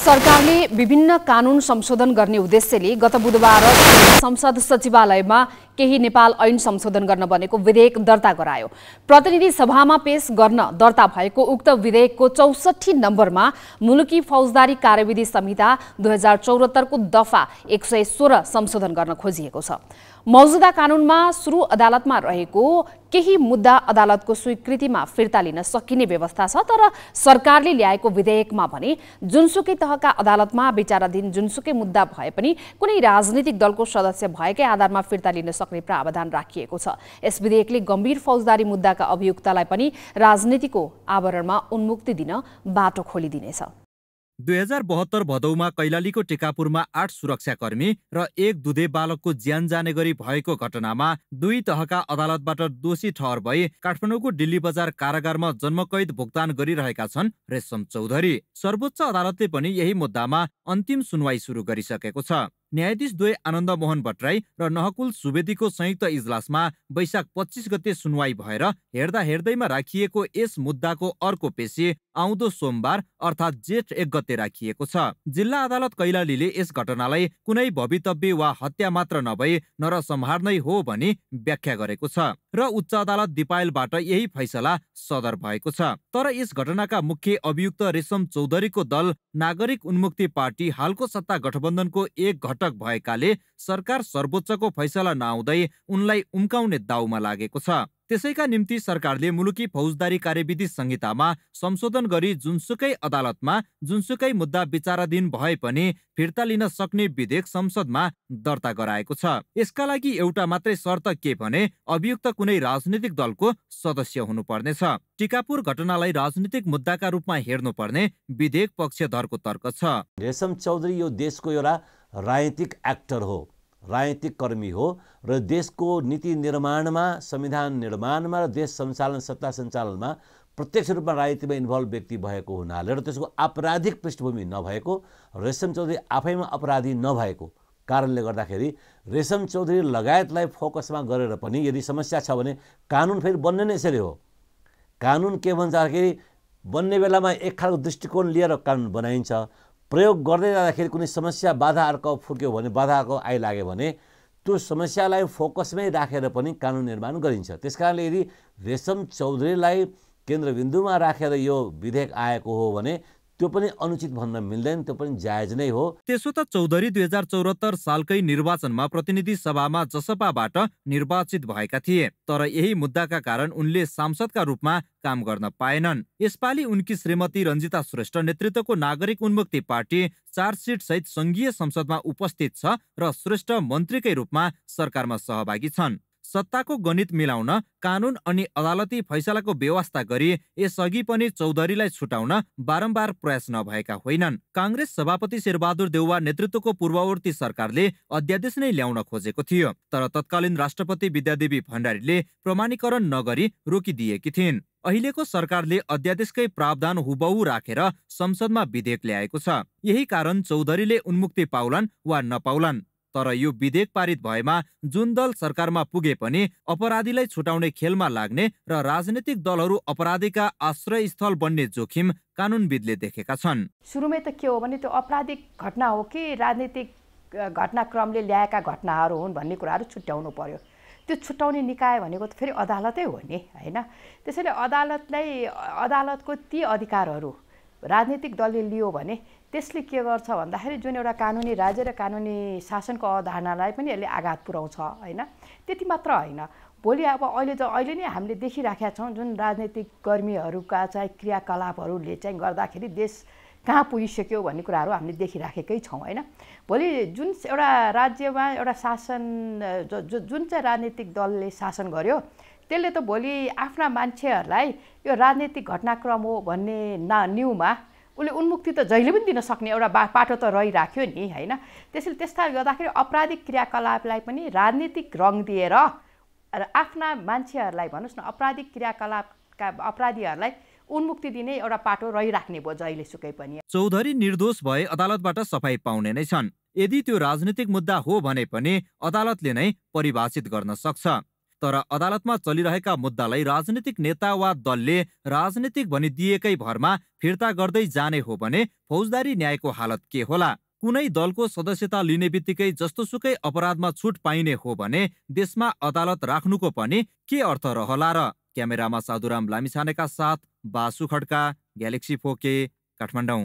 सरकारले विभिन्न कानुन संशोधन गर्ने उद्देश्यले गत बुधबार संसद सचिवालयमा केही नेपाल ऐन संशोधन गर्न बनेको विधेयक दर्ता गरायो प्रतिनिधि सभामा पेश गर्न दर्ता भएको उक्त विधेयकको चौसठी नम्बरमा मुलुकी फौजदारी कार्यविधि संहिता दुई हजार चौहत्तरको दफा एक सय सोह्र संशोधन गर्न खोजिएको छ मौजुदा कानुनमा सुरु अदालतमा रहेको केही मुद्दा अदालतको स्वीकृतिमा फिर्ता लिन सकिने व्यवस्था छ तर सरकारले ल्याएको विधेयकमा भने जुनसुकै तहका अदालतमा विचाराधीन जुनसुकै मुद्दा भए पनि कुनै राजनीतिक दलको सदस्य भएकै आधारमा फिर्ता लिन सक्ने प्रावधान राखिएको छ यस विधेयकले गम्भीर फौजदारी मुद्दाका अभियुक्तलाई पनि राजनीतिको आवरणमा उन्मुक्ति दिन बाटो खोलिदिनेछ दुई हजार बहत्तर भदौमा कैलालीको टिकापुरमा आठ सुरक्षाकर्मी र एक दुधे बालकको ज्यान जाने गरी भएको घटनामा दुई तहका अदालतबाट दोषी ठहर भई काठमाडौँको दिल्ली बजार कारागारमा जन्मकैद भुक्तान गरिरहेका छन् रेशम चौधरी सर्वोच्च अदालतले पनि यही मुद्दामा अन्तिम सुनवाई सुरु गरिसकेको छ न्यायाधीश द्वय आनन्द मोहन भट्टराई र नहकुल सुवेदीको संयुक्त इजलासमा वैशाख पच्चिस गते सुनवाई भएर हेर्दा हेर्दैमा राखिएको यस मुद्दाको अर्को पेशी आउँदो सोमबार अर्थात् जेठ एक गते राखिएको छ जिल्ला अदालत कैलालीले यस घटनालाई कुनै भवितव्य वा हत्या मात्र नभई नरसंहार नै हो भनी व्याख्या गरेको छ र उच्च अदालत दिपायलबाट यही फैसला सदर भएको छ तर यस घटनाका मुख्य अभियुक्त रेशम चौधरीको दल नागरिक उन्मुक्ति पार्टी हालको सत्ता गठबन्धनको एक घट पटक भएकाले सरकार सर्वोच्चको फैसला नआउँदै उनलाई उम्काउने दाउमा लागेको छ त्यसैका निम्ति सरकारले मुलुकी फौजदारी कार्यविधि संहितामा संशोधन गरी जुनसुकै अदालतमा जुनसुकै मुद्दा विचाराधीन भए पनि फिर्ता लिन सक्ने विधेयक संसदमा दर्ता गराएको छ यसका लागि एउटा मात्रै शर्त के भने अभियुक्त कुनै राजनीतिक दलको सदस्य हुनुपर्नेछ टिकापुर घटनालाई राजनीतिक मुद्दाका रूपमा हेर्नुपर्ने विधेयक पक्षधरको तर्क छ रेशम चौधरी यो देशको एउटा राजनीतिक एक्टर हो राजनीतिक कर्मी हो र देशको नीति निर्माणमा संविधान निर्माणमा र देश सञ्चालन सत्ता सञ्चालनमा प्रत्यक्ष रूपमा राजनीतिमा इन्भल्भ व्यक्ति भएको हुनाले र त्यसको आपराधिक पृष्ठभूमि नभएको रेशम चौधरी आफैमा अपराधी नभएको कारणले गर्दाखेरि रेशम चौधरी लगायतलाई फोकसमा गरेर पनि यदि समस्या छ भने कानुन फेरि बन्ने नै यसरी हो कानुन के भन्छ भन्दाखेरि बन्ने बेलामा एक खालको दृष्टिकोण लिएर कानुन बनाइन्छ प्रयोग गर्दै जाँदाखेरि कुनै समस्या बाधा अर्को फुक्यो भने बाधा अर्को आइलाग्यो भने त्यो समस्यालाई फोकसमै राखेर पनि कानुन निर्माण गरिन्छ त्यस कारणले यदि रेशम चौधरीलाई केन्द्रबिन्दुमा राखेर यो विधेयक आएको हो भने त्यो पनि अनुचित भन्न मिल्दैन त्यो पनि जायज नै हो त्यसो त चौधरी दुई हजार चौरात्तर सालकै निर्वाचनमा प्रतिनिधि सभामा जसपाबाट निर्वाचित भएका थिए तर यही मुद्दाका कारण उनले सांसदका रूपमा काम गर्न पाएनन् यसपालि उनकी श्रीमती रञ्जिता श्रेष्ठ नेतृत्वको नागरिक उन्मुक्ति पार्टी चार सिट सहित संघीय संसदमा उपस्थित छ र श्रेष्ठ मन्त्रीकै रूपमा सरकारमा सहभागी छन् सत्ताको गणित मिलाउन कानुन अनि अदालती फैसलाको व्यवस्था गरी यसअघि पनि चौधरीलाई छुटाउन बारम्बार प्रयास नभएका होइनन् काङ्ग्रेस सभापति शेरबहादुर देउवा नेतृत्वको पूर्ववर्ती सरकारले अध्यादेश नै ल्याउन खोजेको थियो तर तत्कालीन राष्ट्रपति विद्यादेवी भण्डारीले प्रमाणीकरण नगरी रोकिदिएकी थिइन् अहिलेको सरकारले अध्यादेशकै प्रावधान हुबहु राखेर संसदमा विधेयक ल्याएको छ यही कारण चौधरीले उन्मुक्ति पाउलान् वा नपाउलान् तर यो विधेयक पारित भएमा जुन दल सरकारमा पुगे पनि अपराधीलाई छुटाउने खेलमा लाग्ने र राजनैतिक दलहरू अपराधीका आश्रय स्थल बन्ने जोखिम कानुनविदले देखेका छन् सुरुमै त के हो भने त्यो अपराधिक घटना हो कि राजनीतिक घटनाक्रमले ल्याएका घटनाहरू हुन् भन्ने कुराहरू छुट्याउनु पर्यो त्यो छुट्याउने निकाय भनेको त फेरि अदालतै हो नि होइन त्यसैले अदालतलाई अदालतको ती अधिकारहरू राजनीतिक दलले लियो भने त्यसले के गर्छ भन्दाखेरि जुन एउटा कानुनी राज्य र कानुनी शासनको अवधारणालाई पनि यसले आघात पुऱ्याउँछ होइन त्यति मात्र होइन भोलि अब अहिले त अहिले नै हामीले देखिराखेका छौँ जुन राजनैतिक कर्मीहरूका चाहिँ क्रियाकलापहरूले चाहिँ गर्दाखेरि देश कहाँ पुगिसक्यो भन्ने कुराहरू हामीले देखिराखेकै छौँ होइन भोलि जुन एउटा राज्यमा एउटा शासन जुन चाहिँ राजनीतिक दलले शासन गर्यो त्यसले त भोलि आफ्ना मान्छेहरूलाई यो राजनीतिक घटनाक्रम हो भन्ने ना न्युमा उसले उन्मुक्ति त जहिले पनि दिन सक्ने एउटा बा पाटो त रहिराख्यो नि होइन त्यसैले त्यस्ता गर्दाखेरि अपराधिक क्रियाकलापलाई पनि राजनीतिक रङ दिएर र आफ्ना मान्छेहरूलाई भन्नुहोस् न अपराधिक क्रियाकलापका अपराधीहरूलाई उन्मुक्ति दिने एउटा पाटो रहिराख्ने भयो सुकै पनि चौधरी निर्दोष भए अदालतबाट सफाई पाउने नै छन् यदि त्यो राजनीतिक मुद्दा हो भने पनि अदालतले नै परिभाषित गर्न सक्छ तर अदालतमा चलिरहेका मुद्दालाई राजनीतिक नेता वा दलले राजनीतिक भनिदिएकै भरमा फिर्ता गर्दै जाने हो भने फौजदारी न्यायको हालत के होला कुनै दलको सदस्यता लिने बित्तिकै जस्तोसुकै अपराधमा छुट पाइने हो भने देशमा अदालत राख्नुको पनि के अर्थ रहला र क्यामेरामा साधुराम लामिछानेका साथ बासु खड्का ग्यालेक्सी फोके काठमाडौँ